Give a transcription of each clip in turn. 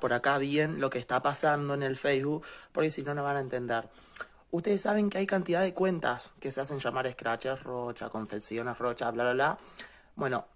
por acá bien lo que está pasando en el Facebook, porque si no, no van a entender. Ustedes saben que hay cantidad de cuentas que se hacen llamar Scratchers Rocha, Confecciones Rocha, bla, bla, bla. Bueno,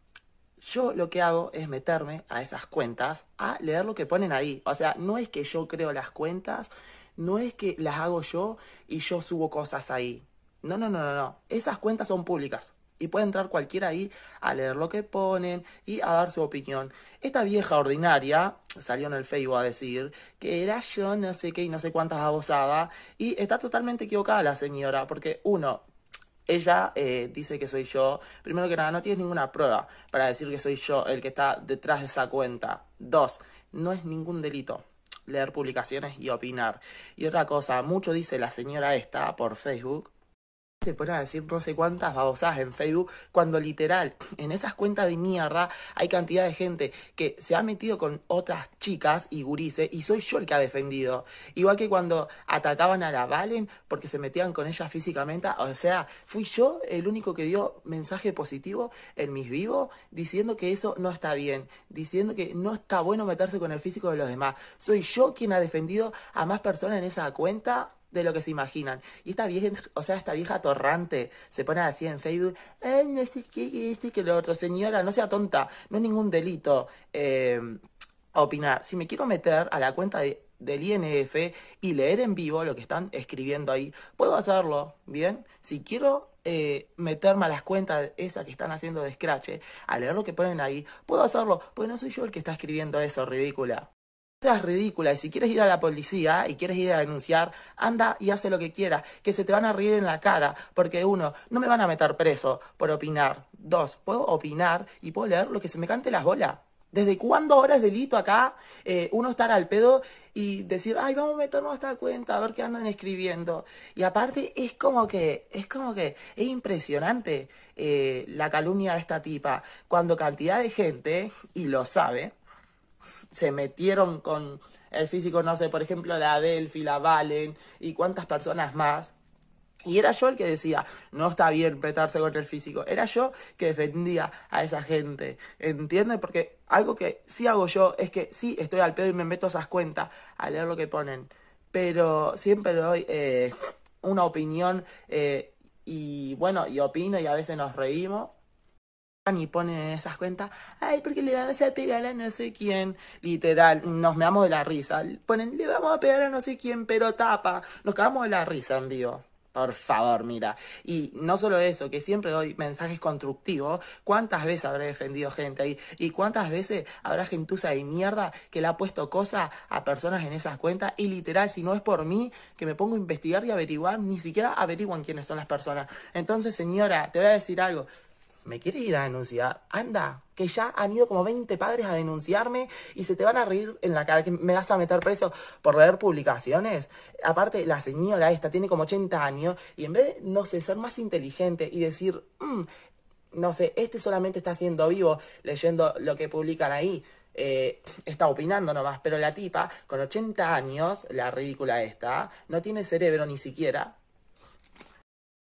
yo lo que hago es meterme a esas cuentas a leer lo que ponen ahí. O sea, no es que yo creo las cuentas, no es que las hago yo y yo subo cosas ahí. No, no, no, no, no. Esas cuentas son públicas. Y puede entrar cualquiera ahí a leer lo que ponen y a dar su opinión. Esta vieja ordinaria salió en el Facebook a decir que era yo no sé qué y no sé cuántas abosadas. Y está totalmente equivocada la señora, porque uno, ella eh, dice que soy yo. Primero que nada, no tienes ninguna prueba para decir que soy yo el que está detrás de esa cuenta. Dos, no es ningún delito leer publicaciones y opinar. Y otra cosa, mucho dice la señora esta por Facebook se ponen a decir no sé cuántas babosadas en Facebook, cuando literal, en esas cuentas de mierda hay cantidad de gente que se ha metido con otras chicas y gurises y soy yo el que ha defendido. Igual que cuando atacaban a la Valen porque se metían con ella físicamente, o sea, fui yo el único que dio mensaje positivo en mis vivos diciendo que eso no está bien, diciendo que no está bueno meterse con el físico de los demás. Soy yo quien ha defendido a más personas en esa cuenta de lo que se imaginan. Y esta vieja, o sea, esta vieja torrante se pone así en Facebook, que lo otro, señora, no sea tonta, no es ningún delito eh, opinar. Si me quiero meter a la cuenta del INF y leer en vivo lo que están escribiendo ahí, puedo hacerlo, ¿bien? Si quiero eh, meterme a las cuentas esas que están haciendo de Scratch, eh, a leer lo que ponen ahí, puedo hacerlo, porque no soy yo el que está escribiendo eso, ridícula seas ridícula y si quieres ir a la policía y quieres ir a denunciar, anda y hace lo que quieras, que se te van a reír en la cara, porque uno, no me van a meter preso por opinar. Dos, puedo opinar y puedo leer lo que se me cante las bolas. ¿Desde cuándo ahora es delito acá eh, uno estar al pedo y decir, ay, vamos a meternos a esta cuenta, a ver qué andan escribiendo? Y aparte es como que, es como que, es impresionante eh, la calumnia de esta tipa, cuando cantidad de gente, y lo sabe, se metieron con el físico, no sé, por ejemplo, la Adelphi la Valen y cuántas personas más. Y era yo el que decía, no está bien petarse con el físico. Era yo que defendía a esa gente. ¿Entiendes? Porque algo que sí hago yo es que sí estoy al pedo y me meto esas cuentas a leer lo que ponen. Pero siempre doy eh, una opinión eh, y bueno, y opino y a veces nos reímos y ponen en esas cuentas, ay, porque le vamos a pegar a no sé quién. Literal, nos meamos de la risa. Ponen, le vamos a pegar a no sé quién, pero tapa. Nos cagamos de la risa en vivo. Por favor, mira. Y no solo eso, que siempre doy mensajes constructivos. ¿Cuántas veces habré defendido gente ahí? ¿Y cuántas veces habrá gentuza de mierda que le ha puesto cosas a personas en esas cuentas? Y literal, si no es por mí, que me pongo a investigar y averiguar, ni siquiera averiguan quiénes son las personas. Entonces, señora, te voy a decir algo. ¿me quieres ir a denunciar? Anda, que ya han ido como 20 padres a denunciarme y se te van a reír en la cara, que me vas a meter preso por leer publicaciones. Aparte, la señora esta tiene como 80 años y en vez de, no sé, ser más inteligente y decir, mm, no sé, este solamente está siendo vivo leyendo lo que publican ahí. Eh, está opinando nomás, pero la tipa, con 80 años, la ridícula esta, no tiene cerebro ni siquiera,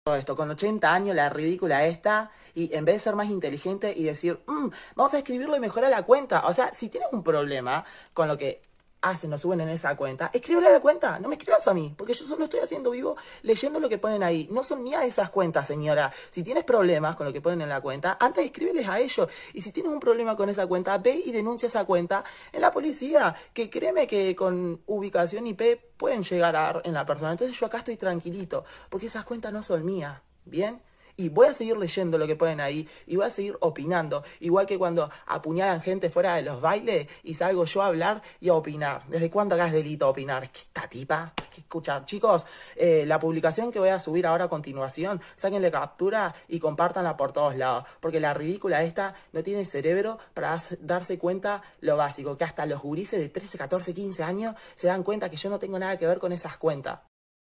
todo esto, con 80 años, la ridícula está, y en vez de ser más inteligente y decir, mm, vamos a escribirlo y mejorar la cuenta. O sea, si tienes un problema con lo que hacen ah, o suben en esa cuenta, escríbele a la cuenta, no me escribas a mí, porque yo solo estoy haciendo vivo leyendo lo que ponen ahí. No son mías esas cuentas, señora. Si tienes problemas con lo que ponen en la cuenta, antes escríbeles a ellos. Y si tienes un problema con esa cuenta, ve y denuncia esa cuenta en la policía, que créeme que con ubicación IP pueden llegar a, en la persona. Entonces yo acá estoy tranquilito, porque esas cuentas no son mías. ¿Bien? Y voy a seguir leyendo lo que ponen ahí y voy a seguir opinando. Igual que cuando apuñalan gente fuera de los bailes y salgo yo a hablar y a opinar. ¿Desde cuándo hagas delito delito opinar? Es que esta tipa, es que escuchar. Chicos, eh, la publicación que voy a subir ahora a continuación, sáquenle captura y compartanla por todos lados. Porque la ridícula esta no tiene cerebro para darse cuenta lo básico. Que hasta los gurises de 13, 14, 15 años se dan cuenta que yo no tengo nada que ver con esas cuentas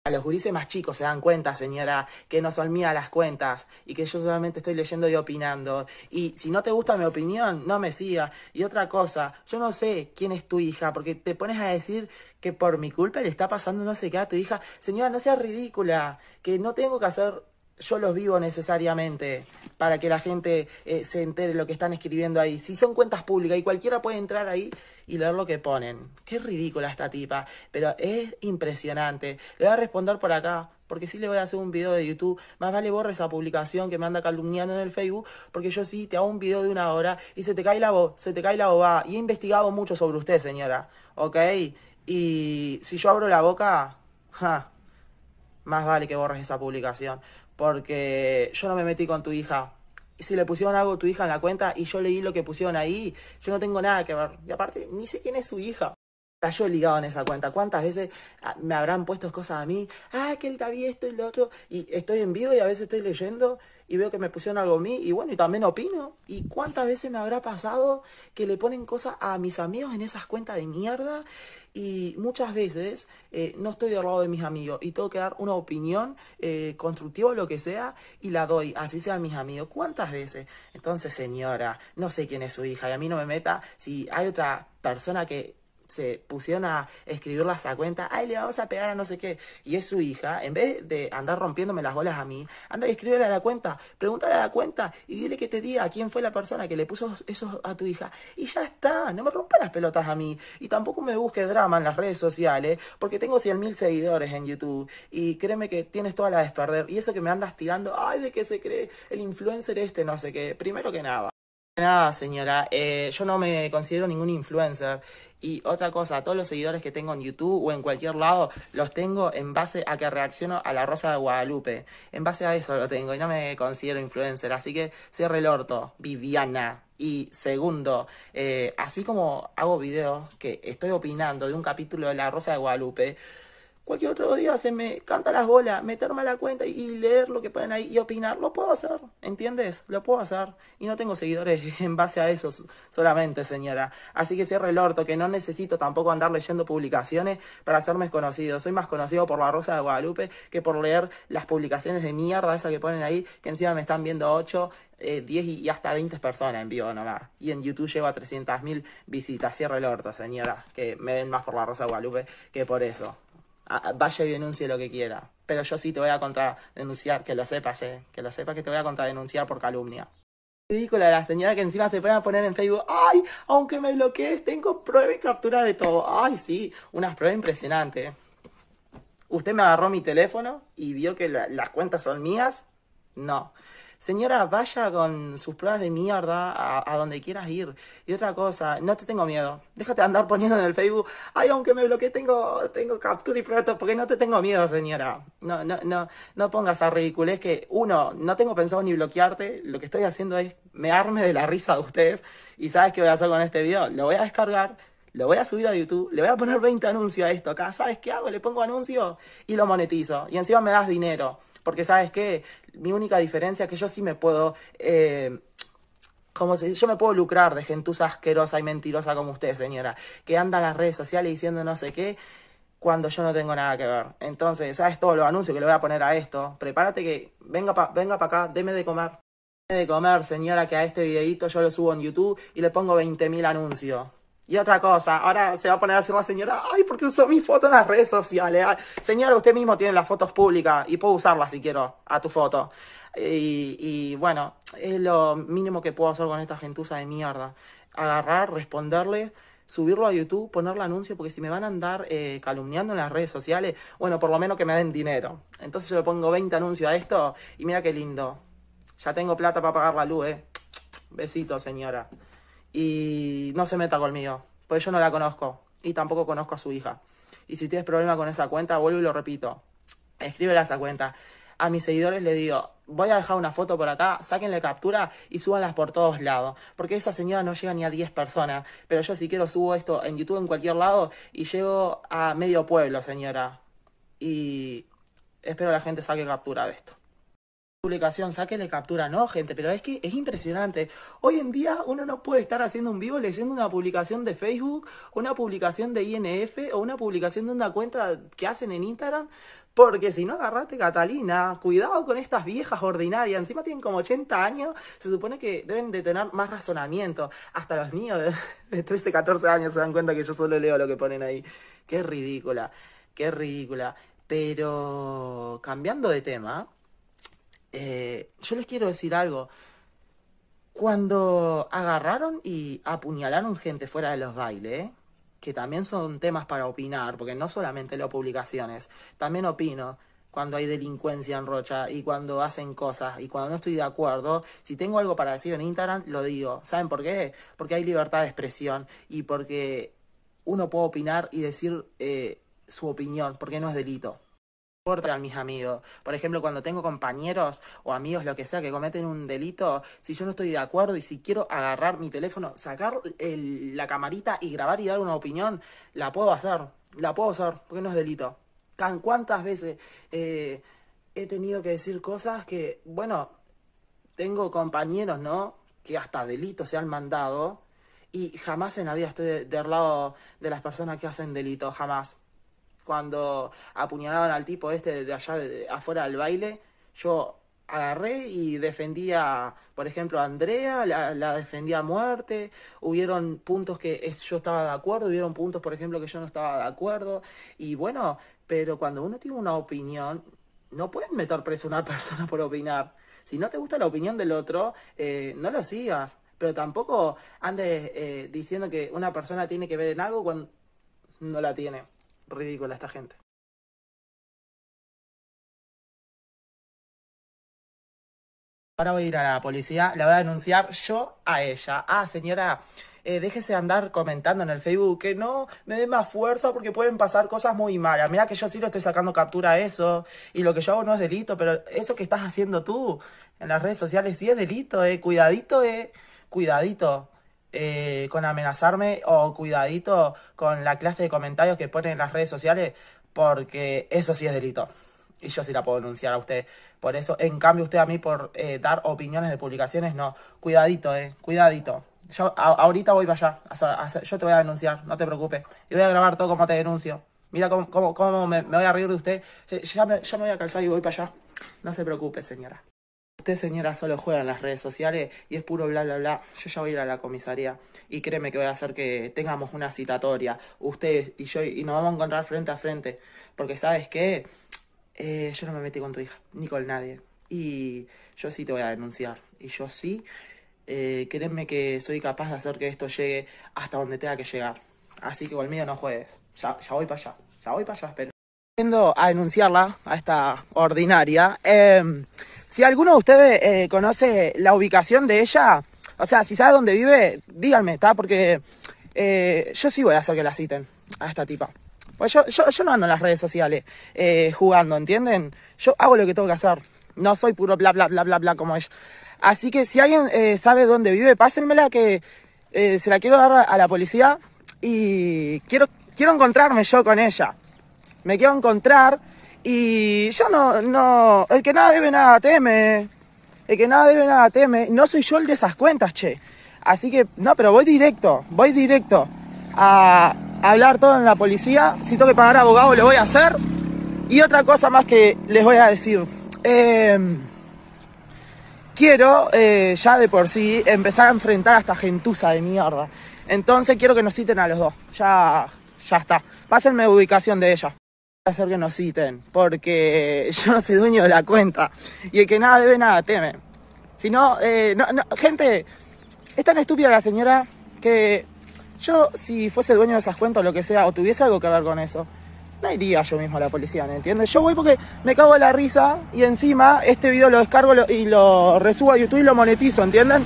a los gurises más chicos se dan cuenta, señora, que no son mías las cuentas y que yo solamente estoy leyendo y opinando. Y si no te gusta mi opinión, no me sigas. Y otra cosa, yo no sé quién es tu hija, porque te pones a decir que por mi culpa le está pasando no sé qué a tu hija. Señora, no seas ridícula, que no tengo que hacer yo los vivo necesariamente para que la gente eh, se entere lo que están escribiendo ahí. Si son cuentas públicas y cualquiera puede entrar ahí y leer lo que ponen. Qué ridícula esta tipa, pero es impresionante. Le voy a responder por acá, porque sí le voy a hacer un video de YouTube. Más vale borra esa publicación que me anda calumniando en el Facebook, porque yo sí te hago un video de una hora y se te cae la voz, se te cae la boba. Y he investigado mucho sobre usted, señora, ¿ok? Y si yo abro la boca, más vale que borres esa publicación porque yo no me metí con tu hija. si le pusieron algo a tu hija en la cuenta y yo leí lo que pusieron ahí, yo no tengo nada que ver. Y aparte, ni sé quién es su hija. Está yo ligado en esa cuenta. ¿Cuántas veces ah, me habrán puesto cosas a mí? Ah, que él está esto y lo otro. Y estoy en vivo y a veces estoy leyendo y veo que me pusieron algo a mí y bueno, y también opino. ¿Y cuántas veces me habrá pasado que le ponen cosas a mis amigos en esas cuentas de mierda? Y muchas veces eh, no estoy del lado de mis amigos y tengo que dar una opinión eh, constructiva o lo que sea y la doy, así sean mis amigos. ¿Cuántas veces? Entonces, señora, no sé quién es su hija y a mí no me meta si hay otra persona que se pusieron a escribirlas a cuenta, ay, le vamos a pegar a no sé qué, y es su hija, en vez de andar rompiéndome las bolas a mí, anda y escríbele a la cuenta, pregúntale a la cuenta y dile que te diga quién fue la persona que le puso eso a tu hija, y ya está, no me rompa las pelotas a mí, y tampoco me busque drama en las redes sociales, porque tengo 100.000 seguidores en YouTube, y créeme que tienes toda la desperder, y eso que me andas tirando, ay, de qué se cree el influencer este, no sé qué, primero que nada, Nada, señora. Eh, yo no me considero ningún influencer. Y otra cosa, todos los seguidores que tengo en YouTube o en cualquier lado, los tengo en base a que reacciono a la Rosa de Guadalupe. En base a eso lo tengo y no me considero influencer. Así que cierre el orto, Viviana. Y segundo, eh, así como hago videos que estoy opinando de un capítulo de la Rosa de Guadalupe, cualquier otro día se me canta las bolas, meterme a la cuenta y leer lo que ponen ahí y opinar, lo puedo hacer, ¿entiendes? Lo puedo hacer. Y no tengo seguidores en base a eso solamente, señora. Así que cierre el orto, que no necesito tampoco andar leyendo publicaciones para hacerme conocido. Soy más conocido por la Rosa de Guadalupe que por leer las publicaciones de mierda esa que ponen ahí, que encima me están viendo 8, 10 eh, y hasta 20 personas en vivo nomás. Y en YouTube llevo a 300.000 visitas. Cierre el orto, señora, que me ven más por la Rosa de Guadalupe que por eso. Ah, vaya y denuncie lo que quiera. Pero yo sí te voy a contradenunciar, que lo sepas, eh, que lo sepas que te voy a contra denunciar por calumnia. Ridícula la señora que encima se pone a poner en Facebook, ay, aunque me bloquees, tengo prueba y captura de todo. Ay, sí, unas pruebas impresionantes. Eh. Usted me agarró mi teléfono y vio que las cuentas son mías. No. Señora, vaya con sus pruebas de mierda a, donde quieras ir. Y otra cosa, no te tengo miedo. Déjate andar poniendo en el Facebook, ay, aunque me bloqueé, tengo, tengo captura y pruebas, porque no te tengo miedo, señora. No, no, no, no pongas a Es que, uno, no tengo pensado ni bloquearte. Lo que estoy haciendo es me arme de la risa de ustedes. Y ¿sabes qué voy a hacer con este video? Lo voy a descargar, lo voy a subir a YouTube, le voy a poner 20 anuncios a esto acá. ¿Sabes qué hago? Le pongo anuncios y lo monetizo. Y encima me das dinero. Porque sabes qué, mi única diferencia es que yo sí me puedo... Eh, como si yo me puedo lucrar de gentuza asquerosa y mentirosa como usted, señora, que anda en las redes sociales diciendo no sé qué, cuando yo no tengo nada que ver. Entonces, ¿sabes todo lo anuncios que le voy a poner a esto? Prepárate que venga para venga para acá, deme de comer. Deme de comer, señora, que a este videito yo lo subo en YouTube y le pongo 20.000 anuncios. Y otra cosa, ahora se va a poner a decir la señora, ay, ¿por qué uso mi foto en las redes sociales. señora, usted mismo tiene las fotos públicas y puedo usarlas si quiero a tu foto. Y, bueno, es lo mínimo que puedo hacer con esta gentuza de mierda. Agarrar, responderle, subirlo a YouTube, ponerle anuncio, porque si me van a andar eh, calumniando en las redes sociales, bueno, por lo menos que me den dinero. Entonces yo le pongo 20 anuncios a esto y mira qué lindo. Ya tengo plata para pagar la luz, eh. Besito, señora y no se meta conmigo, porque yo no la conozco y tampoco conozco a su hija. Y si tienes problema con esa cuenta, vuelvo y lo repito, escríbela a esa cuenta. A mis seguidores les digo, voy a dejar una foto por acá, sáquenle captura y súbanlas por todos lados, porque esa señora no llega ni a 10 personas, pero yo si quiero subo esto en YouTube en cualquier lado y llego a medio pueblo, señora. Y espero la gente saque captura de esto publicación, sáquenle captura, no, gente, pero es que es impresionante. Hoy en día uno no puede estar haciendo un vivo leyendo una publicación de Facebook, una publicación de INF o una publicación de una cuenta que hacen en Instagram, porque si no agarraste Catalina, cuidado con estas viejas ordinarias, encima tienen como 80 años, se supone que deben de tener más razonamiento. Hasta los niños de 13, 14 años se dan cuenta que yo solo leo lo que ponen ahí. Qué ridícula, qué ridícula. Pero cambiando de tema, eh, yo les quiero decir algo. Cuando agarraron y apuñalaron gente fuera de los bailes, que también son temas para opinar, porque no solamente leo publicaciones, también opino cuando hay delincuencia en Rocha y cuando hacen cosas y cuando no estoy de acuerdo, si tengo algo para decir en Instagram, lo digo. ¿Saben por qué? Porque hay libertad de expresión y porque uno puede opinar y decir eh, su opinión, porque no es delito a mis amigos. Por ejemplo, cuando tengo compañeros o amigos, lo que sea, que cometen un delito, si yo no estoy de acuerdo y si quiero agarrar mi teléfono, sacar la camarita y grabar y dar una opinión, la puedo hacer. La puedo hacer, porque no es delito. ¿Cuántas veces eh, he tenido que decir cosas que, bueno, tengo compañeros, ¿no? Que hasta delitos se han mandado y jamás en la vida estoy del lado de las personas que hacen delito, jamás cuando apuñalaban al tipo este de allá de, afuera del baile, yo agarré y defendía, por ejemplo, a Andrea, la, defendía a muerte, hubieron puntos que yo estaba de acuerdo, hubieron puntos, por ejemplo, que yo no estaba de acuerdo, y bueno, pero cuando uno tiene una opinión, no pueden meter preso a una persona por opinar. Si no te gusta la opinión del otro, eh, no lo sigas, pero tampoco andes eh, diciendo que una persona tiene que ver en algo cuando no la tiene ridícula esta gente. Ahora voy a ir a la policía, la voy a denunciar yo a ella. Ah, señora, eh, déjese andar comentando en el Facebook que no me dé más fuerza porque pueden pasar cosas muy malas. Mira que yo sí lo estoy sacando captura a eso y lo que yo hago no es delito, pero eso que estás haciendo tú en las redes sociales sí es delito, eh. Cuidadito, eh. Cuidadito. Eh, con amenazarme o cuidadito con la clase de comentarios que ponen en las redes sociales, porque eso sí es delito. Y yo sí la puedo denunciar a usted. Por eso, en cambio, usted a mí por eh, dar opiniones de publicaciones, no. Cuidadito, eh, cuidadito. Yo ahorita voy para allá. yo te voy a denunciar, no te preocupes. Y voy a grabar todo como te denuncio. Mira cómo, cómo, me, me, voy a reír de usted. Ya me, ya me voy a calzar y voy para allá. No se preocupe, señora. Usted señora solo juega en las redes sociales y es puro bla bla bla. Yo ya voy a ir a la comisaría y créeme que voy a hacer que tengamos una citatoria, usted y yo, y nos vamos a encontrar frente a frente. Porque sabes qué, eh, yo no me metí con tu hija, ni con nadie. Y yo sí te voy a denunciar. Y yo sí, eh, créeme que soy capaz de hacer que esto llegue hasta donde tenga que llegar. Así que conmigo no juegues. Ya, ya voy para allá. Ya voy para allá, espero. a denunciarla, a esta ordinaria. Eh, si alguno de ustedes eh, conoce la ubicación de ella, o sea, si sabe dónde vive, díganme, ¿está? Porque eh, yo sí voy a hacer que la citen a esta tipa. Pues yo, yo, no ando en las redes sociales eh, jugando, ¿entienden? Yo hago lo que tengo que hacer. No soy puro bla, bla, bla, bla, bla como ella. Así que si alguien sabe dónde vive, pásenmela que se la quiero dar a la policía y quiero, quiero encontrarme yo con ella. Me quiero encontrar y yo no, no, el que nada debe nada teme, el que nada debe nada teme, no soy yo el de esas cuentas, che. Así que, no, pero voy directo, voy directo a hablar todo en la policía, si tengo que pagar abogado lo voy a hacer. Y otra cosa más que les voy a decir, em, quiero eh, ya de por sí empezar a enfrentar a esta gentuza de mierda. Entonces quiero que nos citen a los dos, ya, ya está. Pásenme ubicación de ella hacer que nos citen, porque yo no soy dueño de la cuenta y el que nada debe, nada teme. Si eh, no, gente, es tan estúpida la señora que yo, si fuese dueño de esas cuentas o lo que sea, o tuviese algo que ver con eso, no iría yo mismo a la policía, ¿me entiendes? Yo voy porque me cago en la risa y encima este video lo descargo y lo resubo a YouTube y lo monetizo, ¿entienden?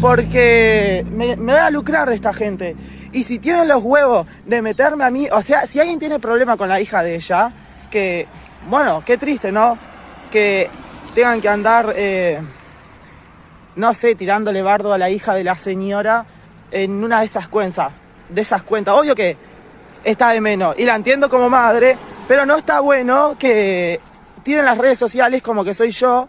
Porque me, me voy a lucrar de esta gente. Y si tienen los huevos de meterme a mí, o sea, si alguien tiene problema con la hija de ella, que, bueno, qué triste, ¿no? Que tengan que andar, eh, no sé, tirándole bardo a la hija de la señora en una de esas cuentas, de esas cuentas. Obvio que está de menos, y la entiendo como madre, pero no está bueno que tienen las redes sociales como que soy yo,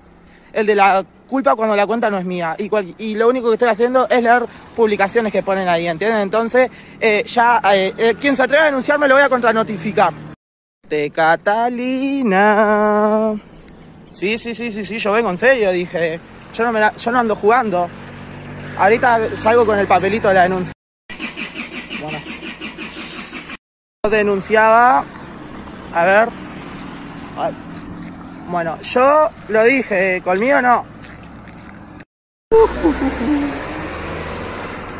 el de la culpa cuando la cuenta no es mía. Y, lo único que estoy haciendo es leer publicaciones que ponen ahí, ¿entienden? Entonces, eh, ya, eh, eh, quien se atreva a denunciarme lo voy a contranotificar. de Catalina. Sí, sí, sí, sí, sí, yo vengo en serio, dije. Yo no, me yo no ando jugando. Ahorita salgo con el papelito de la denuncia. Buenas. Denunciada. A ver. Bueno, yo lo dije, conmigo no.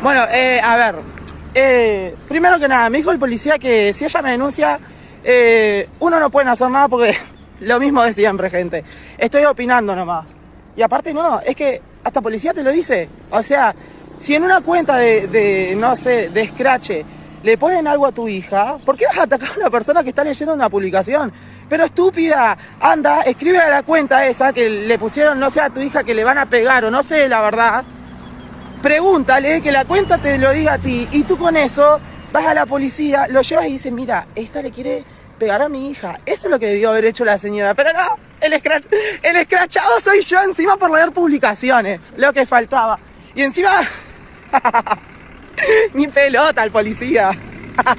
Bueno, eh, a ver. Eh, primero que nada, me dijo el policía que si ella me denuncia, eh, uno no puede hacer nada porque lo mismo de siempre, gente. Estoy opinando nomás. Y aparte no, es que hasta policía te lo dice. O sea, si en una cuenta de, de no sé, de Scratch le ponen algo a tu hija, ¿por qué vas a atacar a una persona que está leyendo una publicación? Pero estúpida, anda, escribe a la cuenta esa que le pusieron, no sé, a tu hija que le van a pegar o no sé, la verdad pregúntale que la cuenta te lo diga a ti y tú con eso vas a la policía, lo llevas y dices, mira, esta le quiere pegar a mi hija. Eso es lo que debió haber hecho la señora. Pero no, el, el escrachado soy yo encima por leer publicaciones, lo que faltaba. Y encima, ni pelota al policía.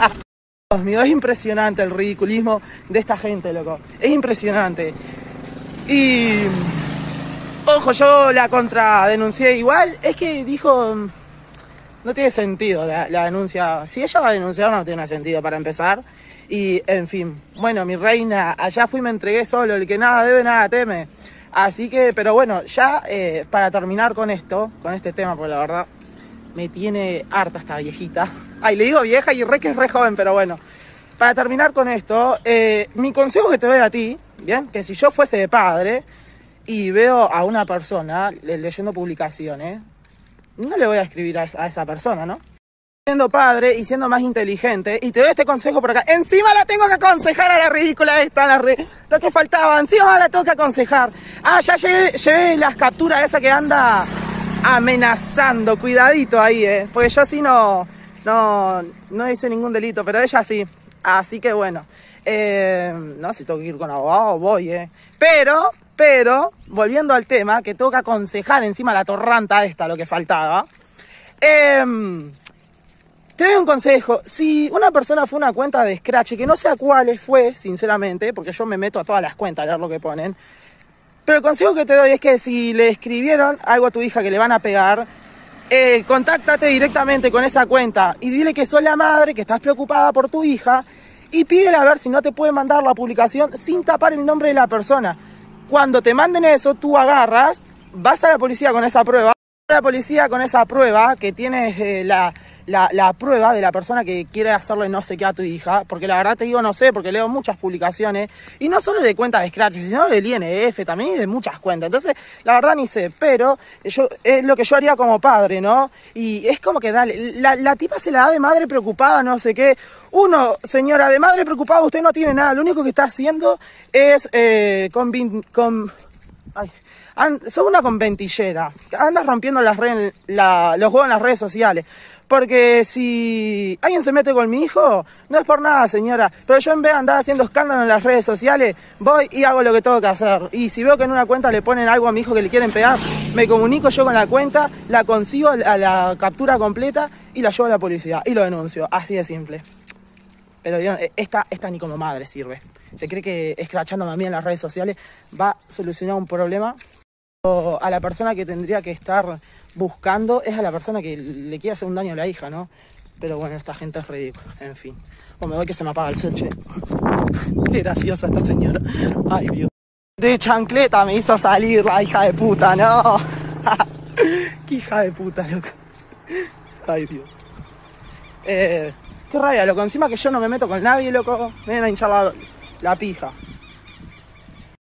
Dios mío, es impresionante el ridiculismo de esta gente, loco. Es impresionante. Y Ojo, yo la contra denuncié igual. Es que dijo. No tiene sentido la, denuncia. Si ella va a denunciar, no tiene sentido para empezar. Y, en fin. Bueno, mi reina, allá fui, me entregué solo. El que nada debe, nada teme. Así que, pero bueno, ya eh, para terminar con esto, con este tema, por la verdad me tiene harta esta viejita. Ay, le digo vieja y re que es re joven, pero bueno. Para terminar con esto, eh, mi consejo que te doy a ti, bien, que si yo fuese de padre, y veo a una persona leyendo publicaciones, ¿eh? no le voy a escribir a, esa persona, ¿no? Siendo padre y siendo más inteligente, y te doy este consejo por acá. Encima la tengo que aconsejar a la ridícula esta, la lo que faltaba, encima la tengo que aconsejar. Ah, ya llevé las capturas esa que anda amenazando, cuidadito ahí, ¿eh? Porque yo sí no, no, no hice ningún delito, pero ella sí. Así que bueno, No eh, no, si tengo que ir con abogado, voy, ¿eh? Pero pero, volviendo al tema, que toca aconsejar encima la torranta esta, lo que faltaba. Em, te doy un consejo. Si una persona fue una cuenta de Scratch, que no sé a cuáles fue, sinceramente, porque yo me meto a todas las cuentas a ver lo que ponen. Pero el consejo que te doy es que si le escribieron algo a tu hija que le van a pegar, eh, contáctate directamente con esa cuenta y dile que soy la madre, que estás preocupada por tu hija y pídele a ver si no te puede mandar la publicación sin tapar el nombre de la persona. Cuando te manden eso, tú agarras, vas a la policía con esa prueba, vas a la policía con esa prueba que tienes eh, la, la, prueba de la persona que quiere hacerle no sé qué a tu hija, porque la verdad te digo no sé, porque leo muchas publicaciones, y no solo de cuentas de Scratch, sino del INF también y de muchas cuentas. Entonces, la verdad ni sé, pero yo, es lo que yo haría como padre, ¿no? Y es como que dale, la, la tipa se la da de madre preocupada, no sé qué. Uno, señora, de madre preocupada, usted no tiene nada, lo único que está haciendo es eh, con, con son una conventillera. Andas rompiendo las los juegos en las redes sociales. Porque si alguien se mete con mi hijo, no es por nada, señora. Pero yo en vez de andar haciendo escándalo en las redes sociales, voy y hago lo que tengo que hacer. Y si veo que en una cuenta le ponen algo a mi hijo que le quieren pegar, me comunico yo con la cuenta, la consigo a la captura completa y la llevo a la policía y lo denuncio. Así de simple. Pero e, esta, esta ni como madre sirve. Se cree que escrachando a mí en las redes sociales va a solucionar un problema a la persona que tendría que estar buscando es a la persona que le quiere hacer un daño a la hija, ¿no? Pero bueno, esta gente es ridícula, en fin. O me voy que se me apaga el cel, che. Eh. Qué graciosa esta señora. Ay, Dios. De chancleta me hizo salir la hija de puta, no. Qué hija de puta, loco. Ay, Dios. Eh, qué rabia, loco. Encima que yo no me meto con nadie, loco. Me ven a hinchar la pija.